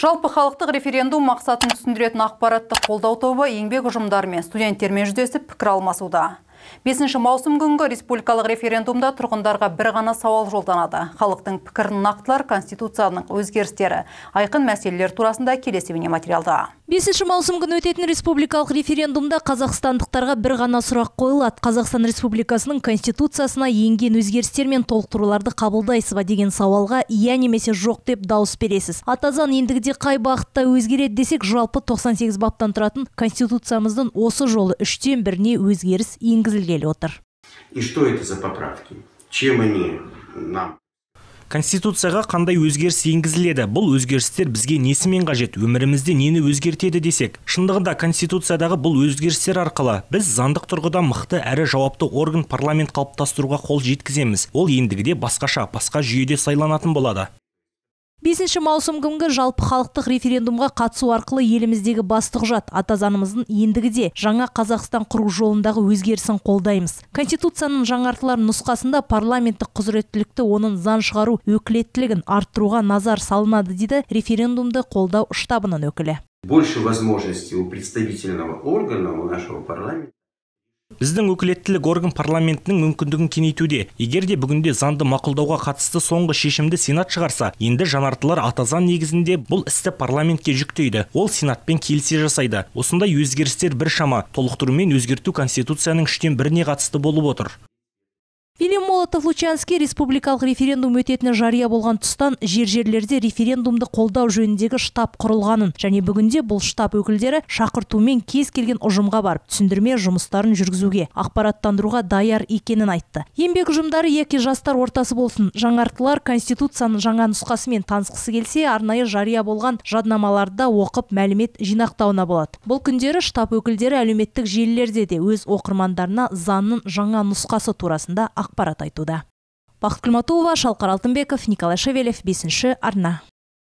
жалпы халықтық референдум мақсатын түсіндіретін ақпаратты қолдау тобы еңбек ұжымдарымен мен студенттермен жүздесіп пікір алмасуда ші маусым күнгі республикалық референдумда тұрғындарға бір ғана сауал жолданады халықтың пікірін нақтылар конституцияның өзгерістері айқын мәселелер турасында келесі материалда бесінші маусым күні өтетін республикалық референдумда қазақстандықтарға бір ғана сұрақ қойылады қазақстан республикасының конституциясына енген өзгерістер мен толықтыруларды қабылдайсыз ба деген сауалға иә немесе жоқ деп дауыс бересіз Атазан заң ендігіде қай бағытта өзгереді десек жалпы 98 баптан тұратын конституциямыздың осы жолы үштен біріне өзгеріс енгізілгелі отыр и что это за поправки чем они нам конституцияға қандай өзгеріс енгізіледі бұл өзгерістер бізге несімен қажет өмірімізде нені өзгертеді десек шындығында конституциядағы бұл өзгерістер арқылы біз заңдық тұрғыда мықты әрі жауапты орган парламент қалыптастыруға қол жеткіземіз ол ендігіде басқаша басқа жүйеде сайланатын болады бесінші маусым күнгі жалпы халықтық референдумға қатысу арқылы еліміздегі басты құжат ата заңымыздың ендігіде жаңа қазақстан құру жолындағы өзгерісін қолдаймыз конституцияның жаңартылар нұсқасында парламенттік құзыреттілікті оның заң шығару өкілеттілігін арттыруға назар салынады дейді референдумды қолдау штабының өкілі больше возможностей у представительного органа у нашего парламента біздің өкілеттілік орган парламенттің мүмкіндігін кеңейтуде егер де бүгінде заңды мақұлдауға қатысты соңғы шешімді сенат шығарса енді жанартылар атазан негізінде бұл істі парламентке жүктейді ол сенатпен келісе жасайды осындай өзгерістер біршама толықтыру мен өзгерту конституцияның үштен біріне қатысты болып отыр Болатов лучанский республикалық референдум өтетіні жария болған тұстан жер жерлерде референдумды қолдау жөніндегі штаб құрылғанын және бүгінде бұл штаб өкілдері шақыртумен кез келген ұжымға барып түсіндірме жұмыстарын жүргізуге ақпараттандыруға даяр екенін айтты еңбек ұжымдары екі жастар ортасы болсын жаңартылар конституцияның жаңа нұсқасымен танысқысы келсе арнайы жария болған жаднамаларды оқып мәлімет жинақтауына болады бұл күндері штаб өкілдері әлеуметтік желілерде де өз оқырмандарына заңның жаңа нұсқасы турасында ақпарат айтты айтуда бақыт күлматұлова шалқар алтынбеков николай шевелев бесінші арна